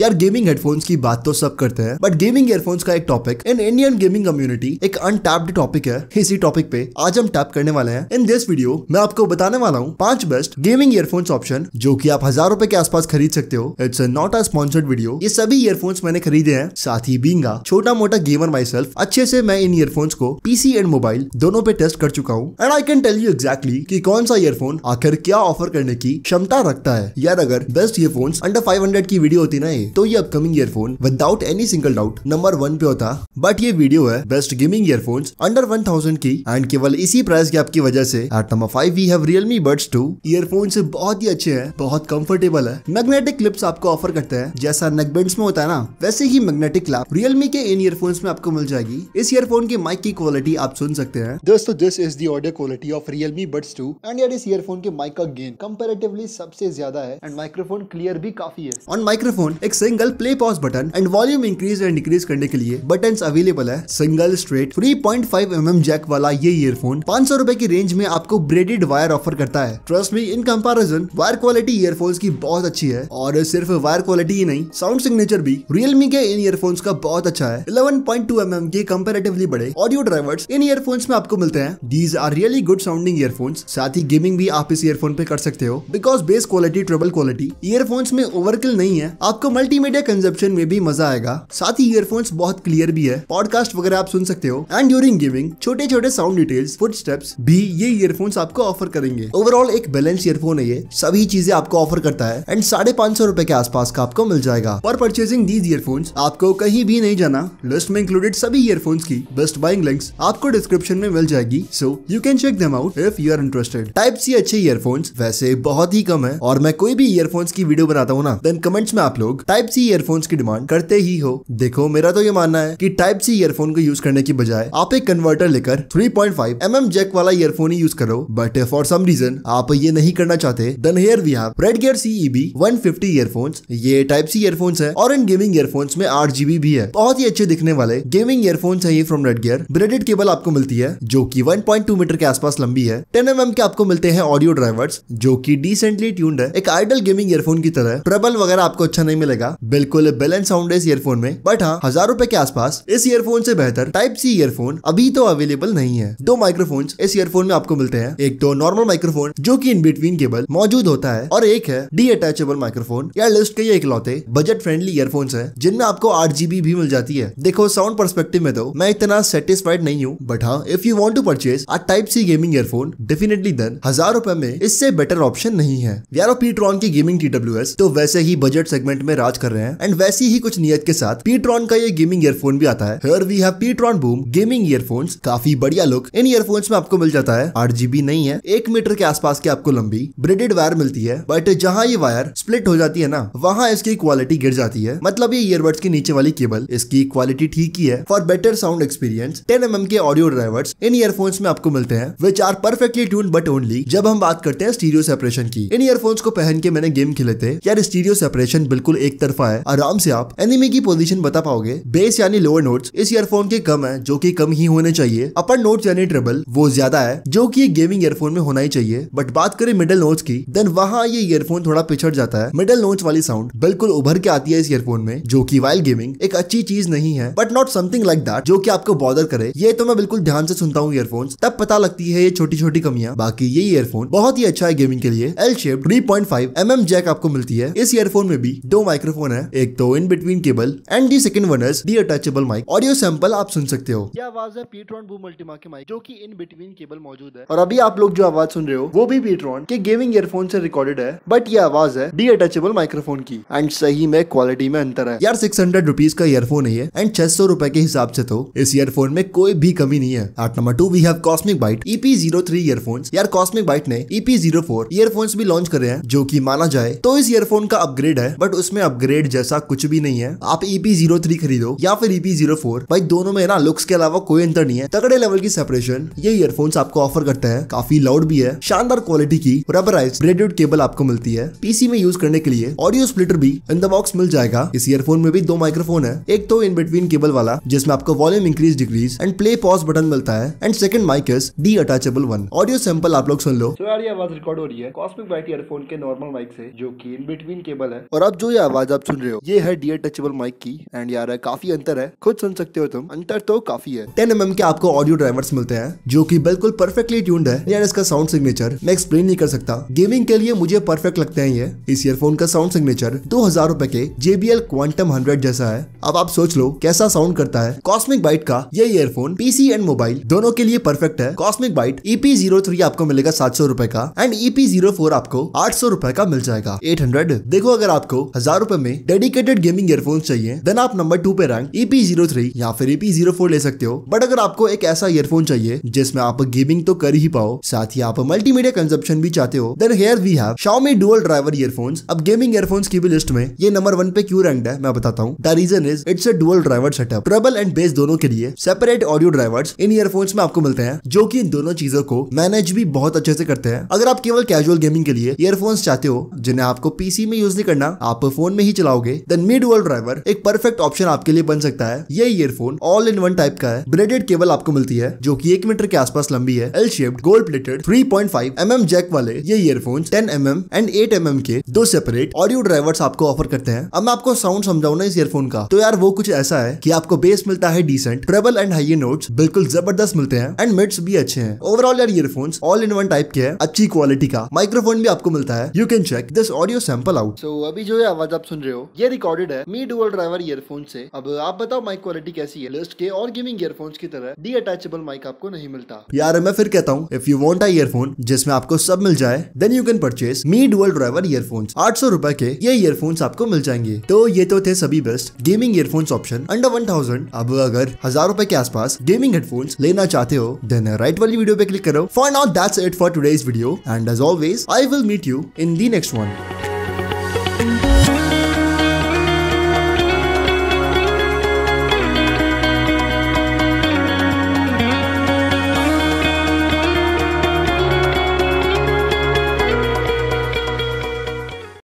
यार gaming headphones की बात तो सब करते हैं बट गेमिंग ईयरफोन्स का एक topic in Indian gaming community एक अनटैप्ड टॉपिक है इसी टॉपिक पे आज हम टैप करने वाले हैं इन दिस वीडियो मैं आपको बताने वाला हूँ पांच बेस्ट गेमिंग ईयरफोन्स ऑप्शन जो की आप हजार रुपए के आसपास खरीद सकते हो it's not a sponsored video ये सभी ईयरफोन्स मैंने खरीदे हैं साथ ही बींगा छोटा मोटा गेमर माई अच्छे से मैं इन ईयरफोन्स को पीसी एंड मोबाइल दोनों पे टेस्ट कर चुका हूँ and I can tell you exactly की कौन सा ईयरफोन आखिर क्या ऑफर करने की क्षमता रखता है यार अगर बेस्ट ईयरफोन्स अंडर फाइव की वीडियो होती ना तो ये upcoming earphone without any single doubt number one पे होता बट ये वीडियो है best gaming earphone under one thousand की एंड केवल इसी प्राइस गैप की वजह से at number five we have Realme buds two earphone से बहुत ही अच्छे हैं बहुत कंफर्टेबल है मैग्नेटिक क्लिप्स आपको ऑफर करते हैं जैसा नेकबेंड्स में होता है ना वैसे ही मैग्नेटिक क्लैप रियलमी के इन ईयरफोन में आपको मिल जाएगी इस ईयरफोन के माइक की क्वालिटी आप सुन सकते हैं दोस्तों this is the audio quality of Realme buds two and यार इस ईयरफोन के माइक का गेन कंपेरेटिवली सबसे ज्यादा है एंड माइक्रोफोन क्लियर भी काफी है ऑन माइक्रोफोन एक single play pause button and volume increase and decrease करने के लिए बटन अवेलेबल है single straight 3.5 point mm jack वाला ये ईयरफोन पांच सौ की रेंज में आपको ब्रेडेड वायर ऑफर करता है trust me in comparison wire quality earphone की बहुत अच्छी है और सिर्फ वायर क्वालिटी ही नहीं साउंड सिग्नेचर भी रियलमी के इन ईयरफोन्स का बहुत अच्छा है 11.2 पॉइंट mm के कम्पेरेटिवली बड़े ऑडियो ड्राइवर्स इन ईयरफोन्स में आपको मिलते हैं these are really good sounding earphones साथ ही गेमिंग भी आप इस ईयरफोन पे कर सकते हो because bass quality treble quality earphones में ओवरकिल नहीं है आपको मल्टीमीडिया कंजप्शन में भी मजा आएगा साथ ही ईयरफोन्स बहुत क्लियर भी है पॉडकास्ट वगैरह आप सुन सकते हो एंड ड्यूरिंग गिविंग छोटे छोटे साउंड डिटेल्स फुट भी ये ईयरफोन्स आपको ऑफर करेंगे ओवरऑल एक बैलेंस ईयरफोन है ये सभी चीजें आपको ऑफर करता है एंड साढ़े पांच सौ रूपए के आसपास का आपको मिल जाएगा पर परचेसिंग दीज ईयरफोन्स आपको कहीं भी नहीं जाना लिस्ट में इंक्लूडेड सभी ईयरफोन्स की बेस्ट बाइंग लिंक्स आपको डिस्क्रिप्शन में मिल जाएगी so you can check them out if you are interested type C अच्छे ईयरफोन्स वैसे बहुत ही कम है और मैं कोई भी ईयरफोन्स की वीडियो बनाता हूँ ना देन कमेंट्स में आप लोग टाइप सी ईयरफोन्स की डिमांड करते ही हो देखो मेरा तो ये मानना है कि टाइप सी ईयरफोन को यूज करने की बजाय आप एक कन्वर्टर लेकर 3.5 पॉइंट mm जैक वाला ईयरफोन ही यूज करो बट फॉर सम रीजन आप ये नहीं करना चाहते then here we have Red Gear CEB 150 earphones ये टाइप सी ईयरफोन्स है और इन गेमिंग ईयरफोन्स में आठ भी है बहुत ही अच्छे दिखने वाले गेमिंग ईयरफोन्स है ये from Red Gear braided cable आपको मिलती है जो की वन मीटर के आसपास लंबी है टेन एम के आपको मिलते हैं ऑडियो ड्राइवर्स जो की डिसेंटली ट्यून्ड है एक आइडल गेमिंग ईयरफोन की तरह ट्रबल वगैरह आपको अच्छा नहीं मिलेगा रहेगा बिल्कुल बैलेंस साउंड है इस ईयरफोन में बट हाँ हजार रूपए के आसपास इस ईयरफोन से बेहतर टाइप सी ईयरफोन अभी तो अवेलेबल नहीं है दो माइक्रोफोन इस ईयरफोन में आपको मिलते हैं एक तो नॉर्मल माइक्रोफोन जो की इन बिटवीन केबल मौजूद होता है और एक है डी अटैचेबल माइक्रोफोन या लिस्ट के ये इकलौते बजट फ्रेंडली ईयरफोन है जिनमें आपको आठ जीबी भी मिल जाती है देखो साउंड परस्पेक्टिव में तो मैं इतना सेटिस्फाइड नहीं हूँ बट हाँ if you want to purchase a type C gaming earphone definitely then हजार रूपए में इससे बेटर ऑप्शन नहीं है यारो पीट्रॉन की गेमिंग टी तो वैसे ही बजट सेगमेंट में चार्ज कर रहे हैं एंड वैसी ही कुछ नियत के साथ पीट्रॉन का ये गेमिंग ईयरफोन भी आता है here we have pTron boom gaming earphones काफी बढ़िया लुक इन ईयरफोन्स में आपको मिल जाता है आठ जीबी नहीं है एक मीटर के आसपास की आपको लंबी ब्रेडेड वायर मिलती है बट जहाँ ये वायर स्प्लिट हो जाती है ना वहाँ इसकी क्वालिटी गिर जाती है मतलब ये ईयरबड्स के नीचे वाली केबल इसकी क्वालिटी ठीक ही है for better sound experience ten M के ऑडियो ड्राइवर्स इन ईयरफोन्स में आपको मिलते हैं which are perfectly tune but only जब हम बात करते हैं स्टीरियो सेपरेशन की इन ईयरफोन्स को पहन के मैंने गेम खेले थे यार स्टीरियो सेपरेशन बिल्कुल एक तरफा है आराम से आप एनिमी की पोजीशन बता पाओगे बेस यानी लोअर नोट्स इस ईयरफोन के कम है जो की कम ही होने चाहिए अपर नोट यानी ट्रेबल वो ज्यादा है जो की गेमिंग ईयरफोन में होना ही चाहिए बट बात करें मिडल नोट्स की देन वहाँ ये ईयरफोन थोड़ा पिछड़ जाता है मिडिल नोट्स वाली साउंड बिल्कुल उभर के आती है इस ईयरफोन में जो की वाइल गेमिंग एक अच्छी चीज नहीं है but not something like that जो की आपको बॉर्डर करे ये तो मैं बिल्कुल ध्यान से सुनता हूँ ईयरफोन तब पता लगती है ये छोटी छोटी कमियां बाकी ये ईयरफोन बहुत ही अच्छा है गेमिंग के लिए L shape three point five M M jack आपको मिलती है इस ईयरफोन में भी दो माइक्रो माइक्रोफोन है एक तो in between cable and the second one is the attachable mic audio sample आप सुन सकते हो यह आवाज है पीट्रॉन बू अल्टीमा के माइक जो की इन बिटवीन केबल मौजूद है और अभी आप लोग जो आवाज सुन रहे हो वो भी पीट्रॉन के गेमिंग ईयरफोन से रिकॉर्डेड है बट ये आवाज है डी अटैचेबल माइक्रोफोन की एंड सही में क्वालिटी में अंतर है यार सिक्स हंड्रेड रुपीज का ईयरफोन है एंड छह सौ रुपए के हिसाब से तो इस ईयरफोन में कोई भी कमी नहीं है at number two we have Cosmic Byte EP zero three earphone यार कॉस्मिक बाइट ने ईपी जीरो फोर ईयरफोन भी लॉन्च करे हैं जो की माना जाए तो इस ईयरफोन का अपग्रेड है बट उसमें ग्रेड जैसा कुछ भी नहीं है आप ईपी जीरो थ्री खरीदो या फिर ईपी जीरो फोर भाई दोनों में ना लुक्स के अलावा कोई अंतर नहीं है तगड़े लेवल की सेपरेशन ये ईयरफोन आपको ऑफर करते हैं काफी लाउड भी है शानदार क्वालिटी की रबराइज ब्रेडेड केबल आपको मिलती है पीसी में यूज करने के लिए ऑडियो स्प्लिटर भी इन द बॉक्स मिल जाएगा इस ईयरफोन में भी दो माइक्रोफोन है एक तो इन बिटवीन केबल वाला जिसमें आपको volume increase decrease and play pause button मिलता है and second mic is detachable one audio sample आप लोग सुन लो तो यार ये आवाज रिकॉर्ड हो रही है कॉस्मिक बाइट ईयरफोन के नॉर्मल माइक से जो की इन बिटवीन केबल है और अब जो ये आवाज आज आप सुन रहे हो ये है डी टचेबल माइक की एंड यार काफी अंतर है खुद सुन सकते हो तुम अंतर तो काफी है टेन एम के आपको ऑडियो ड्राइवर्स मिलते हैं जो की बिल्कुल परफेक्टली ट्यून्ड है यार इसका साउंड सिग्नेचर मैं एक्सप्लेन नहीं कर सकता गेमिंग के लिए मुझे परफेक्ट लगते हैं ये इस ईयरफोन का साउंड सिग्नेचर दो हजार रूपए के जेबीएल क्वांटम हंड्रेड जैसा है अब आप सोच लो कैसा साउंड करता है कॉस्मिक बाइट का ये ईयरफोन पीसी एंड मोबाइल दोनों के लिए परफेक्ट है Cosmic Byte EP zero three आपको मिलेगा सात सौ रूपए का एंड ईपी जीरो फोर आपको आठ सौ रूपए का मिल जाएगा एट हंड्रेड देखो अगर आपको हजार पर में डेडिकेटेड गेमिंग ईयरफोन चाहिए देन आप नंबर टू पे रैंक ईपी जीरो थ्री या फिर ईपी जीरो फोर ले सकते हो बट अगर आपको एक ऐसा ईयरफोन चाहिए जिसमें आप गेमिंग तो कर ही पाओ साथ ही आप मल्टीमीडिया कंजप्शन भी चाहते हो then here we have Xiaomi dual driver earphone अब गेमिंग ईयरफोन्स की भी लिस्ट में ये नंबर वन पे क्यों रैंक है मैं बताता हूँ the reason is it's a dual driver setup treble and bass दोनों के लिए सेपरेट ऑडियो ड्राइवर इन ईयरफोन्स में आपको मिलते हैं जो की इन दोनों चीजों को मैनेज भी बहुत अच्छे से करते हैं अगर आप केवल कैजुअल गेमिंग के लिए ईयरफोन्स चाहते हो जिन्हें आपको पीसी में यूज नहीं करना आप फोन में ही चलाओगे देन मिड वर्ल्ड ड्राइवर एक परफेक्ट ऑप्शन आपके लिए बन सकता है ये earphone all in one type का है ब्रेडेड केबल आपको मिलती है जो की एक मीटर के आसपास लंबी है L shaped gold plated three point five M M jack वाले ये earphone ten M M and eight M M के दो सेपरेट ऑडियो ड्राइवर्स आपको ऑफर करते हैं अब मैं आपको साउंड समझाऊ ना इस ईयरफोन का तो यार वो कुछ ऐसा है की आपको बेस मिलता है decent treble and high note बिल्कुल जबरदस्त मिलते हैं एंड मिड्स भी अच्छे हैं ओवरऑल यार earphone all in one type के है अच्छी क्वालिटी का माइक्रोफोन भी आपको मिलता है you can check this audio sample out so अभी जो है आवाज आप सुन रहे हो ये रिकॉर्डेड है मी डुअल ड्राइवर ईयरफोन से अब आप बताओ माइक क्वालिटी कैसी है लिस्ट के और गेमिंग ईयरफोन की तरह डी अटैचेबल माइक आपको नहीं मिलता यार मैं फिर कहता हूँ if you want I earphone जिसमें आपको सब मिल जाए then you can purchase Mi dual driver earphone आठ सौ रूपए के ये ईयरफोन आपको मिल जाएंगे तो ये तो थे सभी best gaming earphone option under one thousand अब अगर हजार रूपए के आसपास गेमिंग हेडफोन्स लेना चाहते हो देन राइट वाली वीडियो पे क्लिक करो for not that's it for today's video and as always I will meet you in the next one